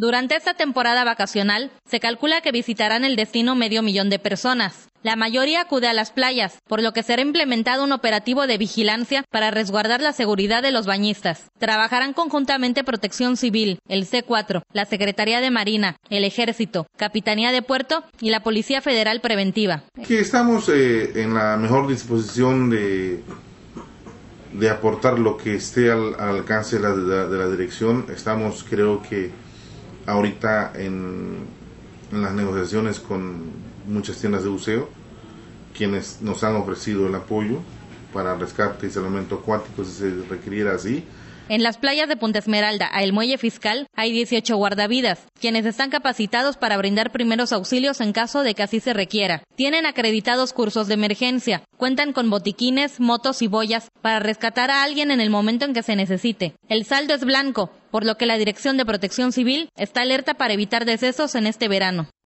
Durante esta temporada vacacional, se calcula que visitarán el destino medio millón de personas. La mayoría acude a las playas, por lo que será implementado un operativo de vigilancia para resguardar la seguridad de los bañistas. Trabajarán conjuntamente Protección Civil, el C4, la Secretaría de Marina, el Ejército, Capitanía de Puerto y la Policía Federal Preventiva. estamos eh, en la mejor disposición de, de aportar lo que esté al, alcance de la, de la dirección. Estamos, creo que, ahorita en, las negociaciones con muchas tiendas de buceo, quienes nos han ofrecido el apoyo para rescate y salvamento acuático si se requiriera así. En las playas de Punta Esmeralda, a El Muelle Fiscal, hay 18 guardavidas, quienes están capacitados para brindar primeros auxilios en caso de que así se requiera. Tienen acreditados cursos de emergencia, cuentan con botiquines, motos y boyas para rescatar a alguien en el momento en que se necesite. El saldo es blanco, por lo que la Dirección de Protección Civil está alerta para evitar decesos en este verano.